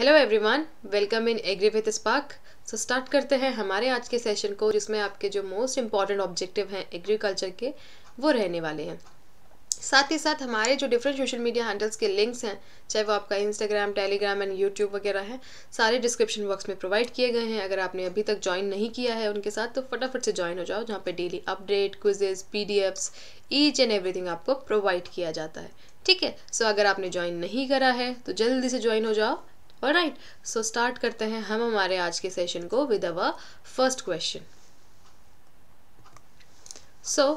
hello everyone welcome in agri with Spark so start करते हैं हमारे आज के सेशन को जिसमें आपके जो मोस्ट इंपॉर्टेंट ऑब्जेक्टिव हैं एग्रीकल्चर के वो रहने वाले हैं साथ ही साथ हमारे जो डिफरेंट सोशल मीडिया हैंडल्स के लिंक्स हैं चाहे वो आपका इंस्टाग्राम टेलीग्राम एंड यूट्यूब वगैरह हैं सारे डिस्क्रिप्शन बॉक्स में प्रोवाइड किए गए हैं अगर आपने अभी तक ज्वाइन नहीं किया है उनके साथ तो फटाफट से ज्वाइन हो जाओ जहाँ पर daily update quizzes P D Fs each and everything आपको प्रोवाइड किया जाता है ठीक है सो अगर आपने ज्वाइन नहीं करा है तो जल्दी से ज्वाइन हो जाओ और राइट सो स्टार्ट करते हैं हम हमारे आज के सेशन को with our first question so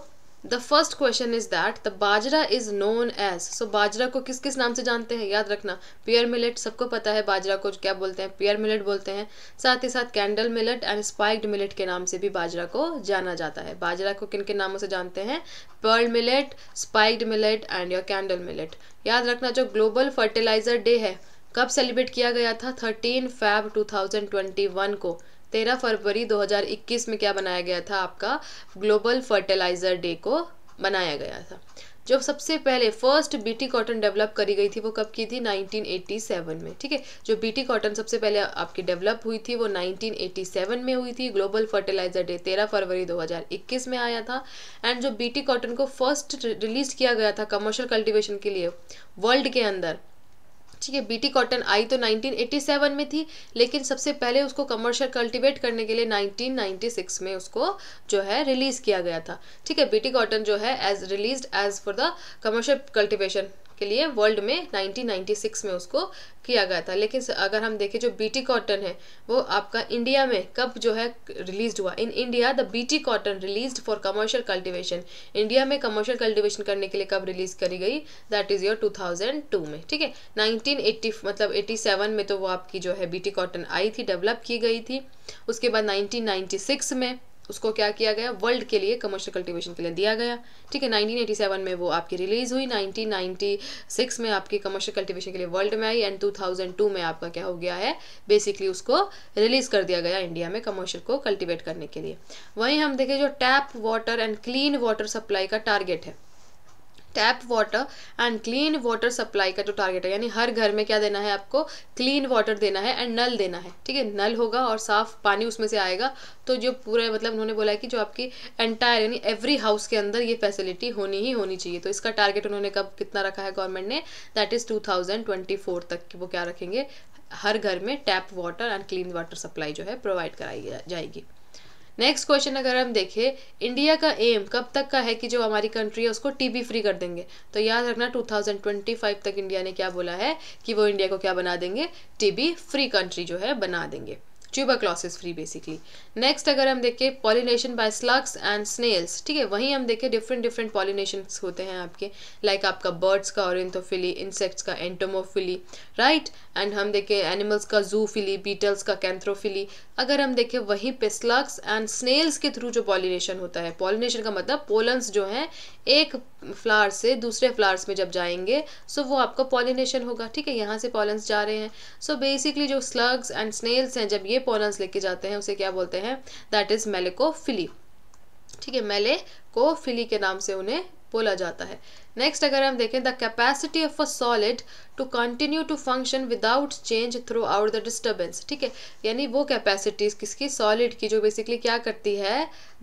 the first question is that the bajra is known as so बाजरा को किस किस नाम से जानते हैं याद रखना पियर मिलेट सबको पता है बाजरा को क्या बोलते हैं पियर मिलेट बोलते हैं साथ ही साथ candle millet and spiked millet के नाम से भी बाजरा को जाना जाता है बाजरा को किन किन नामों से जानते हैं pearl millet spiked millet and your candle millet याद रखना जो ग्लोबल फर्टिलाइजर डे है कब सेलिब्रेट किया गया था थर्टीन फैब 2021 को तेरह फरवरी 2021 में क्या बनाया गया था आपका ग्लोबल फर्टिलाइज़र डे को बनाया गया था जो सबसे पहले फर्स्ट बीटी कॉटन डेवलप करी गई थी वो कब की थी 1987 में ठीक है जो बीटी कॉटन सबसे पहले आपकी डेवलप हुई थी वो 1987 में हुई थी ग्लोबल फर्टिलाइजर डे 13 फरवरी 2021 में आया था एंड जो बीटी कॉटन को फर्स्ट रिलीज किया गया था कमर्शियल कल्टिवेशन के लिए वर्ल्ड के अंदर ठीक है बीटी कॉटन आई तो 1987 में थी लेकिन सबसे पहले उसको कमर्शियल कल्टीवेट करने के लिए 1996 में उसको जो है रिलीज़ किया गया था ठीक है बीटी कॉटन जो है as release as for the commercial cultivation के लिए वर्ल्ड में 1996 में उसको किया गया था लेकिन अगर हम देखें जो बीटी कॉटन है वो आपका इंडिया में कब जो है रिलीज हुआ in India the BT cotton release for commercial cultivation India में कमर्शियल कल्टिवेशन करने के लिए कब रिलीज करी गई दैट इज योर 2002 में ठीक है 1980 मतलब 87 में तो वो आपकी जो है बीटी कॉटन आई थी डेवलप की गई थी उसके बाद नाइनटीन में उसको क्या किया गया वर्ल्ड के लिए कमर्शियल कल्टीवेशन के लिए दिया गया ठीक है 1987 में वो आपकी रिलीज़ हुई 1996 में आपकी कमर्शियल कल्टीवेशन के लिए वर्ल्ड में आई एंड 2002 में आपका क्या हो गया है बेसिकली उसको रिलीज़ कर दिया गया इंडिया में कमर्शियल को कल्टिवेट करने के लिए वहीं हम देखें जो tap water and clean water supply का टारगेट है tap water and clean water supply का जो टारगेट है यानी हर घर में क्या देना है आपको क्लीन वाटर देना है एंड नल देना है ठीक है नल होगा और साफ पानी उसमें से आएगा तो जो पूरा मतलब उन्होंने बोला है कि जो आपकी एंटायर यानी एवरी हाउस के अंदर ये फैसिलिटी होनी ही होनी चाहिए तो इसका टारगेट उन्होंने कब कितना रखा है गवर्नमेंट ने दैट इज़ टू तक कि वो क्या रखेंगे हर घर में tap water and clean water supply जो है प्रोवाइड कराई जाएगी नेक्स्ट क्वेश्चन अगर हम देखें इंडिया का एम कब तक का है कि जो हमारी कंट्री है उसको टीबी फ्री कर देंगे तो याद रखना 2025 तक इंडिया ने क्या बोला है कि वो इंडिया को क्या बना देंगे टीबी फ्री कंट्री जो है बना देंगे ट्यूबरक्लॉसिस फ्री बेसिकली नेक्स्ट अगर हम देखें pollination by slugs and snails ठीक है वहीं हम देखें डिफरेंट डिफरेंट पॉलिनेशन होते हैं आपके लाइक like आपका बर्ड्स का औरथोफिली इंसेक्ट्स का एंटोमोफिली राइट एंड हम देखें एनिमल्स का जूफिली बीटल्स का कैंथ्रोफिली अगर हम देखें वहीं पे स्लग्स एंड स्नेल्स के थ्रू जो पॉलिनेशन होता है पॉलिनेशन का मतलब पोलन्स जो हैं एक फ्लावर से दूसरे फ्लावर्स में जब जाएंगे सो वो आपका पॉलिनेशन होगा ठीक है यहाँ से पॉलन्स जा रहे हैं सो बेसिकली जो स्लग्स एंड स्नेल्स हैं जब ये पॉलन्स लेके जाते हैं उसे क्या बोलते हैं दैट इज़ मेलेकोफिली ठीक है मेले को फिली के नाम से उन्हें बोला जाता है नेक्स्ट अगर हम देखें the capacity of a solid to continue to function without change throughout the disturbance ठीक है यानी वो कैपेसिटीज किसकी सॉलिड की जो बेसिकली क्या करती है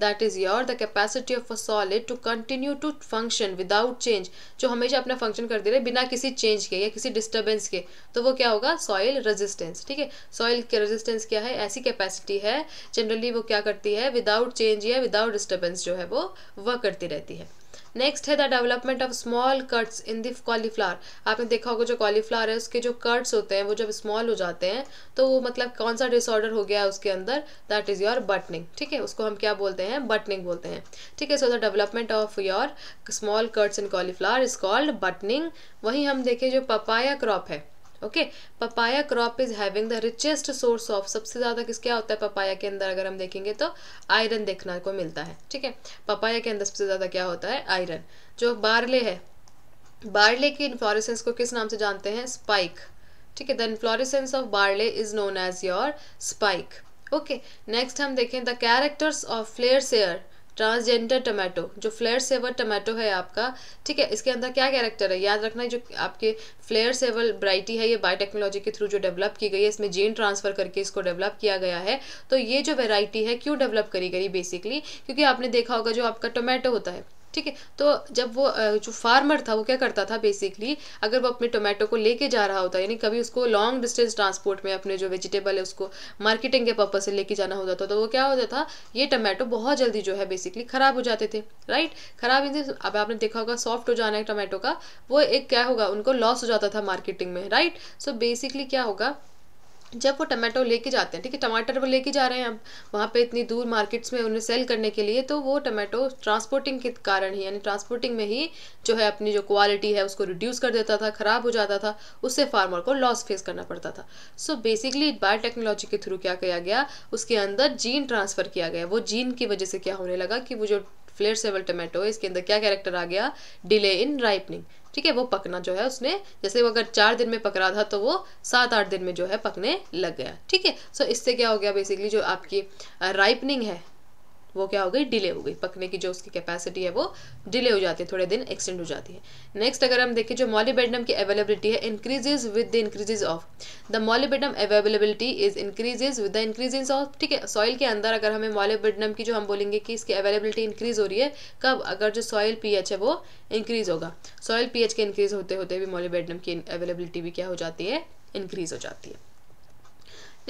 that is your the capacity of a solid to continue to function without change जो हमेशा अपना फंक्शन करती रहे बिना किसी चेंज के या किसी डिस्टर्बेंस के तो वो क्या होगा सॉइल रेजिस्टेंस ठीक है सॉइल के रेजिस्टेंस क्या है ऐसी कैपेसिटी है जनरली वो क्या करती है विदाउट चेंज या विदाउट डिस्टर्बेंस जो है वो वह करती रहती है नेक्स्ट है the development of small cuts in the cauliflower आपने देखा होगा जो कॉलीफ्लावर है उसके जो कट्स होते हैं वो जब स्मॉल हो जाते हैं तो वो मतलब कौन सा डिसऑर्डर हो गया है उसके अंदर दैट इज़ योर बटनिंग ठीक है उसको हम क्या बोलते हैं बटनिंग बोलते हैं ठीक है so the development of your small cuts in cauliflower is called buttoning वहीं हम देखें जो पपाया क्रॉप है okay papaya crop is having the richest source of सबसे ज़्यादा किस क्या होता है पपाया के अंदर अगर हम देखेंगे तो आयरन देखने को मिलता है ठीक है पपाया के अंदर सबसे ज़्यादा क्या होता है आयरन जो बारले है बारले की इन्फ्लोरेसेंस को किस नाम से जानते हैं स्पाइक ठीक है the inflorescence of barley is known as your spike okay next हम देखें the characters of Flavr Savr transgender tomato जो फ्लेयर सेवर टमाटो है आपका ठीक है इसके अंदर क्या कैरेक्टर है याद रखना है जो आपके फ्लेयर सेवर ब्राइटी है ये बायोटेक्नोलॉजी के थ्रू जो डेवलप की गई है इसमें जीन ट्रांसफ़र करके इसको डेवलप किया गया है तो ये जो वेराइटी है क्यों डेवलप करी गई बेसिकली क्योंकि आपने देखा होगा जो आपका टोमेटो होता है ठीक है तो जब वो जो फार्मर था वो क्या करता था बेसिकली अगर वो अपने टोमेटो को लेके जा रहा होता यानी कभी उसको लॉन्ग डिस्टेंस ट्रांसपोर्ट में अपने जो वेजिटेबल है उसको मार्केटिंग के पर्पज से लेके जाना होता था तो वो क्या होता था ये टोमेटो बहुत जल्दी जो है बेसिकली ख़राब हो जाते थे राइट ख़राब इन अब आपने देखा होगा सॉफ्ट हो जाना है टोमेटो का वो एक क्या होगा उनको लॉस हो जाता था मार्केटिंग में राइट सो बेसिकली क्या होगा जब वो टमाटो लेके जाते हैं ठीक है टमाटर वो लेके जा रहे हैं अब वहाँ पे इतनी दूर मार्केट्स में उन्हें सेल करने के लिए तो वो टमाटो ट्रांसपोर्टिंग के कारण ही यानी ट्रांसपोर्टिंग में ही जो है अपनी जो क्वालिटी है उसको रिड्यूस कर देता था ख़राब हो जाता था उससे फार्मर को लॉस फेस करना पड़ता था सो बेसिकली बायोटेक्नोलॉजी के थ्रू क्या किया गया उसके अंदर जीन ट्रांसफ़र किया गया वो जीन की वजह से क्या होने लगा कि वो जो फ्लेयर सेवल इसके अंदर क्या कैरेक्टर आ गया डिले इन राइपनिंग ठीक है वो पकना जो है उसने जैसे वो अगर चार दिन में पक रहा था तो वो सात आठ दिन में जो है पकने लग गया ठीक है सो इससे क्या हो गया बेसिकली जो आपकी राइपनिंग uh, है वो क्या हो गई डिले हो गई पकने की जो उसकी कैपेसिटी है वो डिले हो जाती है थोड़े दिन एक्सटेंड हो जाती है नेक्स्ट अगर हम देखें जो मॉलीबेडम की अवेलेबिलिटी है increases with the increases of the molybdenum availability is increases with the increases of ठीक है सॉइल के अंदर अगर हमें मॉलीबेडम की जो हम बोलेंगे कि इसकी अवेलेबिलिटी इंक्रीज हो रही है कब अगर जो सॉइल पी है वो इंक्रीज होगा सॉइल पी के इंक्रीज होते होते भी मॉलीबेडम की अवेलेबिलिटी भी क्या हो जाती है इंक्रीज हो जाती है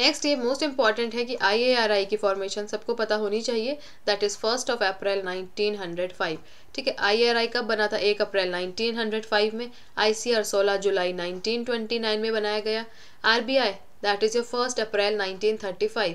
नेक्स्ट ये मोस्ट इंपॉर्टेंट है कि आईएआरआई की फॉर्मेशन सबको पता होनी चाहिए that is first of April 1905 ठीक है आई कब बना था एक अप्रैल 1905 में आईसीआर 16 जुलाई 1929 में बनाया गया RBI that is your first April 1935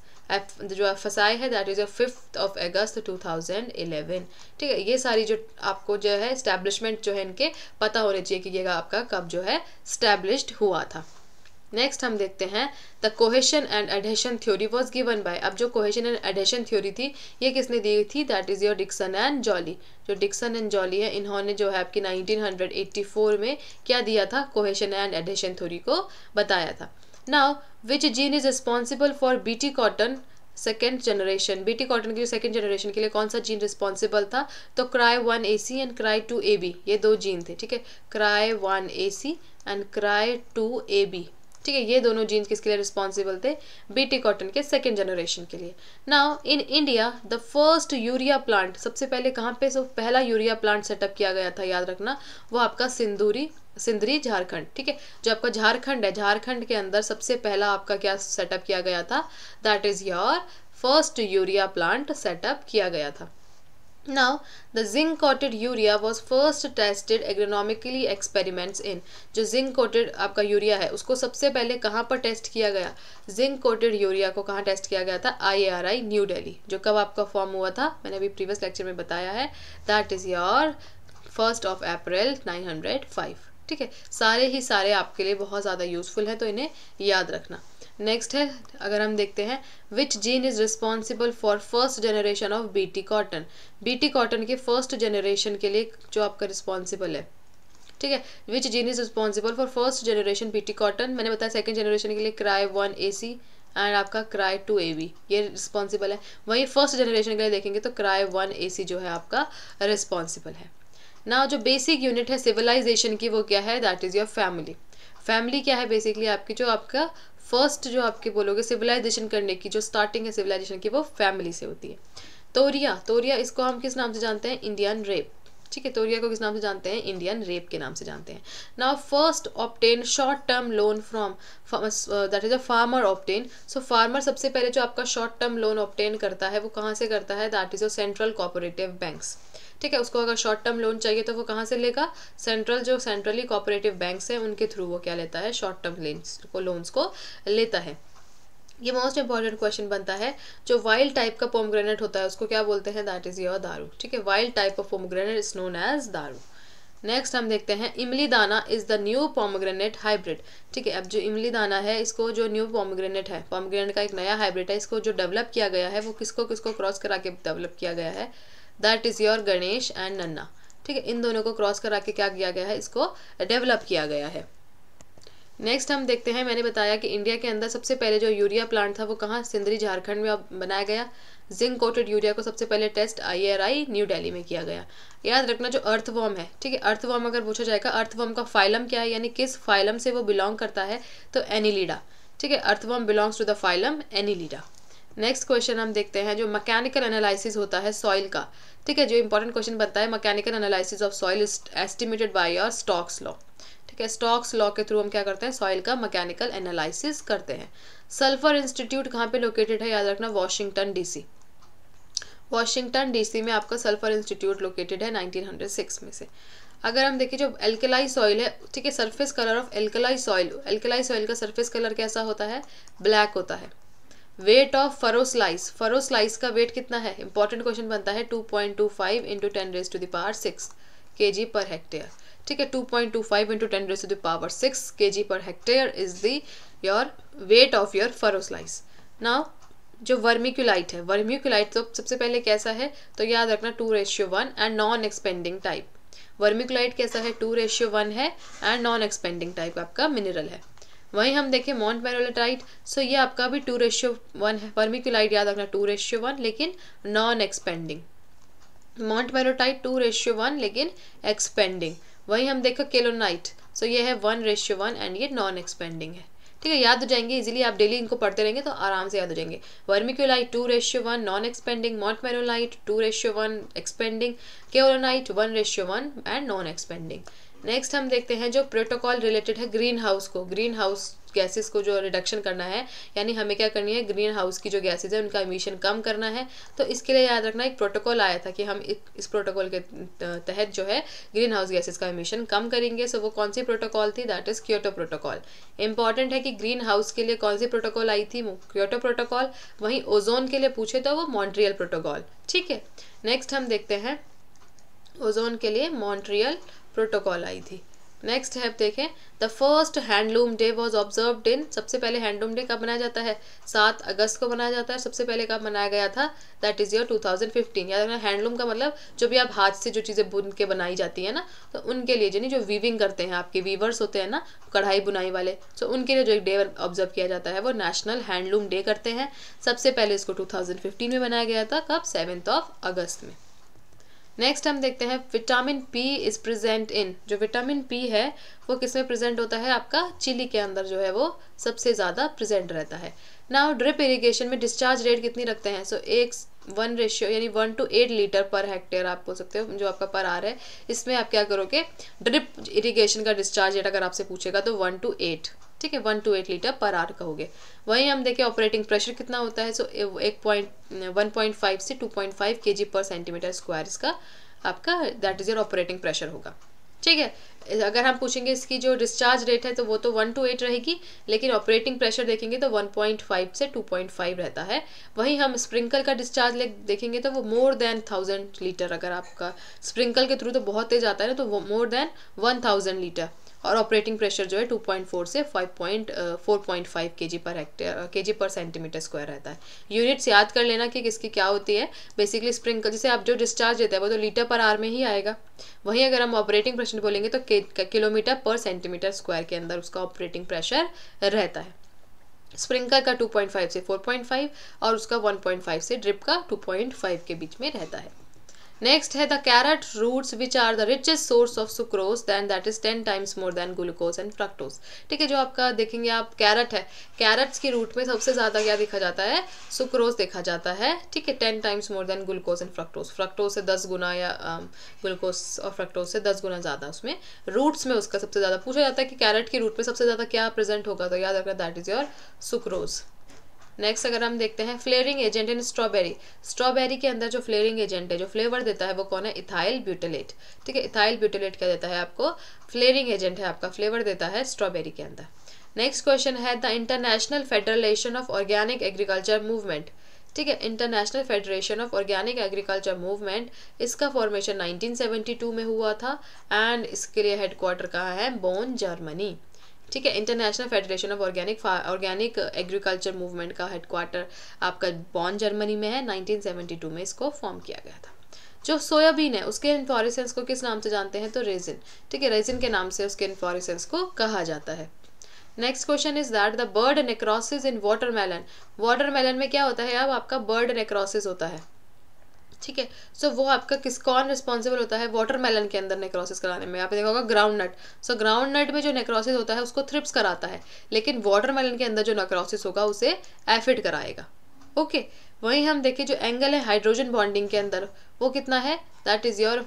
जो फसाई है that is a fifth of August 2011 ठीक है ये सारी जो आपको जो है इस्टेब्लिशमेंट जो है इनके पता होने चाहिए कि ये आपका कब जो है स्टैब्लिश हुआ था नेक्स्ट हम देखते हैं the cohesion and adhesion theory was given by अब जो कोहेशन एंड एडेशन थ्योरी थी ये किसने दी थी that is your Dixon and Joly जो डिक्सन एंड जॉली है इन्होंने जो है आपकी 1984 में क्या दिया था कोहेशन एंड एडेशन थ्योरी को बताया था which gene is responsible for B T cotton second generation BT cotton की सेकेंड जनरेशन के लिए कौन सा जीन रिस्पॉन्सिबल था तो cry one A C and cry two A B ये दो जीन थे ठीक है cry one A C and cry two A B ठीक है ये दोनों जीन्स किसके लिए रिस्पॉन्सिबल थे बीटी कॉटन के सेकेंड जनरेशन के लिए now in India the first urea plant सबसे पहले कहाँ पे सब पहला यूरिया प्लांट सेटअप किया गया था याद रखना वो आपका सिंदूरी सिंदरी झारखंड ठीक है जो आपका झारखंड है झारखंड के अंदर सबसे पहला आपका क्या सेटअप किया गया था that is your first urea plant setup किया गया था Now, the zinc coated urea was first tested agronomically experiments in जो जिंक कोटेड आपका यूरिया है उसको सबसे पहले कहाँ पर टेस्ट किया गया जिंक कोटेड यूरिया को कहाँ टेस्ट किया गया था I R I New Delhi जो कब आपका फॉर्म हुआ था मैंने अभी प्रीवियस लेक्चर में बताया है that is your first of April nine hundred five ठीक है सारे ही सारे आपके लिए बहुत ज़्यादा यूज़फुल हैं तो इन्हें याद रखना नेक्स्ट है अगर हम देखते हैं which gene is responsible for first generation of BT cotton BT cotton के फर्स्ट जनरेशन के लिए जो आपका रिस्पॉन्सिबल है ठीक है which gene is responsible for first generation BT cotton मैंने बताया सेकेंड जनरेशन के लिए cry one A C and आपका क्राई टू ए वी ये रिस्पॉन्सिबल है वहीं फर्स्ट जनरेशन के लिए देखेंगे तो क्राई वन ए सी जो है आपका रिस्पॉन्सिबल है ना जो बेसिक यूनिट है सिविलाइजेशन की वो क्या है that is your family family क्या है बेसिकली आपकी जो आपका फर्स्ट जो आपके बोलोगे सिविलाइजेशन करने की जो स्टार्टिंग है सिविलाइजेशन की वो फैमिली से होती है तोरिया तोरिया इसको हम किस नाम से जानते हैं इंडियन रेप ठीक है तोरिया को किस नाम से जानते हैं इंडियन रेप के नाम से जानते हैं now first obtain short term loan from that is a farmer obtain so farmer सबसे पहले जो आपका शॉर्ट टर्म लोन ऑप्टेन करता है वो कहाँ से करता है that is a central cooperative banks ठीक है उसको अगर शॉर्ट टर्म लोन चाहिए तो वो कहाँ से लेगा सेंट्रल जो सेंट्रली कॉपरेटिव बैंक्स हैं उनके थ्रू वो क्या लेता है शॉर्ट टर्म लेन्स को लोन्स को लेता है ये मोस्ट इंपॉर्टेंट क्वेश्चन बनता है जो वाइल्ड टाइप का पोमग्रेनेट होता है उसको क्या बोलते हैं दैट इज़ योर दारू ठीक है wild type of pomegranate is known as daru next हम देखते हैं Imli Dana is the new pomegranate hybrid ठीक है अब जो इमली दाना है इसको जो न्यू पॉमग्रेनेट है पॉमग्रेनेट का एक नया हाइब्रिड है इसको जो डेवलप किया गया है वो किसको किसको क्रॉस करा के डेवलप किया गया है that is your Ganesh and Nana ठीक है इन दोनों को क्रॉस करा के क्या किया गया है इसको डेवलप किया गया है नेक्स्ट हम देखते हैं मैंने बताया कि इंडिया के अंदर सबसे पहले जो यूरिया प्लांट था वो कहाँ सिंदरी झारखंड में बनाया गया जिंक कोटेड यूरिया को सबसे पहले टेस्ट आईआरआई न्यू दिल्ली में किया गया याद रखना जो अर्थवॉर्म है ठीक है अर्थवॉर्म अगर पूछा जाएगा अर्थवॉर्म का फाइलम क्या है यानी किस फाइलम से वो बिलोंग करता है तो एनिलीडा ठीक है earthworm belongs to the phylum Annelida next question हम देखते हैं जो मैकेनिकल एनालिसिस होता है सॉइल का ठीक है जो इंपॉर्टेंट क्वेश्चन बनता है mechanical analysis of soil estimated by your Stokes law कि स्टॉक्स लॉ के थ्रू हम क्या करते हैं सॉइल का मैकेनिकल एनालिसिस करते हैं सल्फर इंस्टीट्यूट कहाँ पे लोकेटेड है याद रखना वॉशिंगटन डीसी वॉशिंगटन डीसी में आपका सल्फर इंस्टीट्यूट लोकेटेड है 1906 में से अगर हम देखें जो एल्कलाई सॉइल है ठीक है surface colour of alkali soil alkali soil का सरफेस कलर कैसा होता है ब्लैक होता है वेट ऑफ फरोसलाइस फरोसलाइस का वेट कितना है इंपॉर्टेंट क्वेश्चन बनता है two point two five into ten raise to the power six K G per hectare ठीक है 2.25 point two five into ten raise the power six K G per hectare is the your weight of your furrow slice now जो vermiculite है vermiculite तो सबसे पहले कैसा है तो याद रखना two ratio one and non expanding type vermiculite कैसा है टू रेशियो वन है एंड नॉन एक्सपेंडिंग टाइप आपका मिनरल है वहीं हम देखें मॉन्ट मेरोलाटाइट सो ये आपका भी टू रेशियो वन है वर्मिक्यूलाइट याद रखना टू रेशियो वन लेकिन non expanding montmorillonite two ratio one लेकिन एक्सपेंडिंग वहीं हम देखा केलोनाइट सो ये है वन रेशियो वन एंड ये नॉन एक्सपेंडिंग है ठीक है याद हो जाएंगे इजीली आप डेली इनको पढ़ते रहेंगे तो आराम से याद हो जाएंगे vermiculite two ratio one non expanding montmorillonite two ratio one expanding kaolinite one ratio one and non expanding next हम देखते हैं जो प्रोटोकॉल रिलेटेड है ग्रीन हाउस को ग्रीन हाउस गैसेस को जो रिडक्शन करना है यानी हमें क्या करनी है ग्रीन हाउस की जो गैसेज है उनका इमिशन कम करना है तो इसके लिए याद रखना एक प्रोटोकॉल आया था कि हम इस प्रोटोकॉल के तहत जो है ग्रीन हाउस गैसेज का इमिशन कम करेंगे सो वो कौन सी प्रोटोकॉल थी that is Kyoto protocol important है कि ग्रीन हाउस के लिए कौन सी प्रोटोकॉल आई थी क्योटो प्रोटोकॉल वहीं ओजोन के लिए पूछे तो वो मॉन्ट्रियल प्रोटोकॉल ठीक है नेक्स्ट हम देखते हैं ओजोन के लिए मॉन्ट्रियल प्रोटोकॉल आई थी नेक्स्ट है देखें the first handloom day was observe in सबसे पहले हैंडलूम डे कब मनाया जाता है सात अगस्त को मनाया जाता है सबसे पहले कब मनाया गया था दैट इज़ ईयर 2015 याद रखना हैंडलूम का मतलब जो भी आप हाथ से जो चीज़ें बुन के बनाई जाती है ना तो उनके लिए यानी जो वीविंग करते हैं आपके वीवर्स होते हैं ना कढ़ाई बुनाई वाले सो तो उनके लिए जो एक डे ऑब्जर्व किया जाता है वो नेशनल हैंडलूम डे करते हैं सबसे पहले इसको टू में मनाया गया था कब सेवन्थ ऑफ अगस्त में नेक्स्ट हम देखते हैं vitamin P is present in जो विटामिन पी है वो किस में प्रेजेंट होता है आपका चिली के अंदर जो है वो सबसे ज़्यादा प्रेजेंट रहता है नाउ ड्रिप इरीगेशन में डिस्चार्ज रेट कितनी रखते हैं सो so, एक वन रेशियो यानी one two eight litre per hectare आप बोल सकते हो जो आपका पर आर है इसमें आप क्या करोगे ड्रिप इरीगेशन का डिस्चार्ज रेट अगर आपसे पूछेगा तो वन टू एट ठीक है one two eight litre per hour कहोगे वहीं हम देखें ऑपरेटिंग प्रेशर कितना होता है सो एक पॉइंट वन पॉइंट फाइव से two point five K G per centimetre square इसका आपका that is your operating pressure होगा ठीक है अगर हम पूछेंगे इसकी जो डिस्चार्ज रेट है तो वो तो वन टू एट रहेगी लेकिन ऑपरेटिंग प्रेशर देखेंगे तो वन पॉइंट फाइव से टू पॉइंट फाइव रहता है वहीं हम स्प्रिंकल का डिस्चार्ज देखेंगे तो वो मोर देन थाउजेंड लीटर अगर आपका स्प्रिंकल के थ्रू तो बहुत तेज आता है ना तो वो more than one thousand litre और ऑपरेटिंग प्रेशर जो है 2.4 से 5.4.5 K G per hectare K G per centimetre square रहता है यूनिट्स याद कर लेना कि किसकी क्या होती है बेसिकली स्प्रिंकल जैसे आप जो डिस्चार्ज देते हैं वो तो लीटर पर आर में ही आएगा वहीं अगर हम ऑपरेटिंग प्रेशर बोलेंगे तो किलोमीटर पर सेंटीमीटर स्क्वायर के अंदर उसका ऑपरेटिंग प्रेशर रहता है स्प्रिंकल का 2.5 से 4.5 और उसका 1.5 से ड्रिप का 2.5 के बीच में रहता है नेक्स्ट है the carrot roots which are the richest source of sucrose than that is ten times more than glucose and fructose ठीक है जो आपका देखेंगे आप कैरेट है कैरेट्स की रूट में सबसे ज़्यादा क्या देखा जाता है सुक्रोज देखा जाता है ठीक है ten times more than glucose and fructose fructose से दस गुना या ग्लूकोज um, और फ्रक्टोज से दस गुना ज़्यादा उसमें रूट्स में उसका सबसे ज़्यादा पूछा जाता है कि कैरेट की रूट में सबसे ज़्यादा क्या प्रेजेंट होगा तो याद रखना that is your sucrose next अगर हम देखते हैं flavouring agent in strawberry strawberry के अंदर जो फ्लेयरिंग एजेंट है जो फ्लेवर देता है वो कौन है इथाइल ब्यूटेलेट ठीक है इथाइल ब्यूटेलेट क्या देता है आपको फ्लेयरिंग एजेंट है आपका फ्लेवर देता है स्ट्रॉबेरी के अंदर नेक्स्ट क्वेश्चन है the International Federation of Organic Agriculture Movement ठीक है International Federation of Organic Agriculture Movement इसका फॉर्मेशन 1972 में हुआ था एंड इसके लिए हेडक्वार्टर कहाँ है बोन जर्मनी ठीक है International Federation of Organic Organic Agriculture Movement का हेडक्वार्टर आपका बॉन जर्मनी में है 1972 में इसको फॉर्म किया गया था जो सोयाबीन है उसके इन्फॉरिसेंस को किस नाम से जानते हैं तो रेजिन ठीक है रेजिन के नाम से उसके इन्फॉरिसेंस को कहा जाता है next question is that the bud necrosis in watermelon watermelon में क्या होता है अब आपका बर्ड नेक्रोसिस होता है ठीक है सो वो आपका किस कौन रिस्पॉन्सिबल होता है वाटरमेलन के अंदर नेक्रोसिस कराने में आप देखा होगा ग्राउंड नट सो ग्राउंड नट में जो नेक्रोसिस होता है उसको थ्रिप्स कराता है लेकिन वाटरमेलन के अंदर जो नेक्रोसिस होगा उसे एफिड कराएगा ओके okay, वहीं हम देखें जो एंगल है हाइड्रोजन बॉन्डिंग के अंदर वो कितना है that is your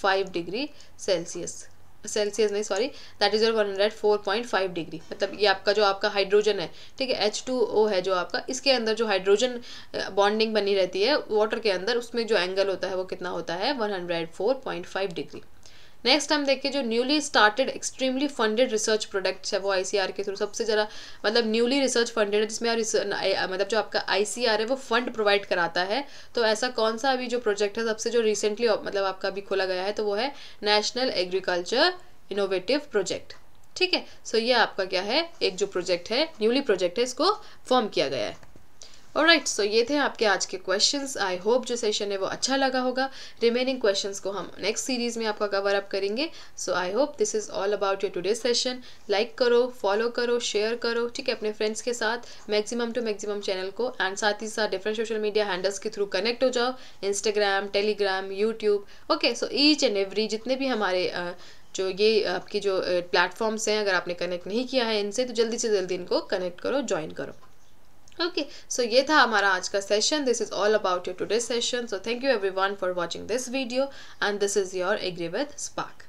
five degree Celsius Celsius नहीं sorry that is your one hundred four point five degree मतलब ये आपका जो आपका हाइड्रोजन है ठीक है एच टू ओ है जो आपका इसके अंदर जो हाइड्रोजन बॉन्डिंग बनी रहती है वाटर के अंदर उसमें जो एंगल होता है वो कितना होता है one hundred four point five degree next हम देखें जो newly started extremely funded research products है वो आईसीआर के थ्रू सबसे ज़रा मतलब न्यूली रिसर्च फंडेड है जिसमें मतलब जो आपका आईसीआर है वो फंड प्रोवाइड कराता है तो ऐसा कौन सा अभी जो प्रोजेक्ट है सबसे जो रिसेंटली मतलब आपका अभी खोला गया है तो वो है नेशनल एग्रीकल्चर इनोवेटिव प्रोजेक्ट ठीक है सो so, ये आपका क्या है एक जो प्रोजेक्ट है न्यूली प्रोजेक्ट है इसको फॉर्म किया गया है और राइट सो ये थे आपके आज के क्वेश्चंस आई होप जो सेशन है वो अच्छा लगा होगा रिमेनिंग क्वेश्चंस को हम नेक्स्ट सीरीज में आपका कवर अप करेंगे so I hope this is all about your today session like करो फॉलो करो शेयर करो ठीक है अपने फ्रेंड्स के साथ मैक्सिमम टू मैक्सिमम चैनल को एंड साथ ही साथ डिफरेंट सोशल मीडिया हैंडल्स के थ्रू कनेक्ट हो जाओ Instagram Telegram YouTube okay so each and every जितने भी हमारे uh, जो ये आपकी जो प्लेटफॉर्म्स हैं अगर आपने कनेक्ट नहीं किया है इनसे तो जल्दी से जल्दी इनको कनेक्ट करो ज्वाइन करो ओके सो ये था हमारा आज का session this is all about your today session so thank you everyone for watching this video and this is your Agri with spark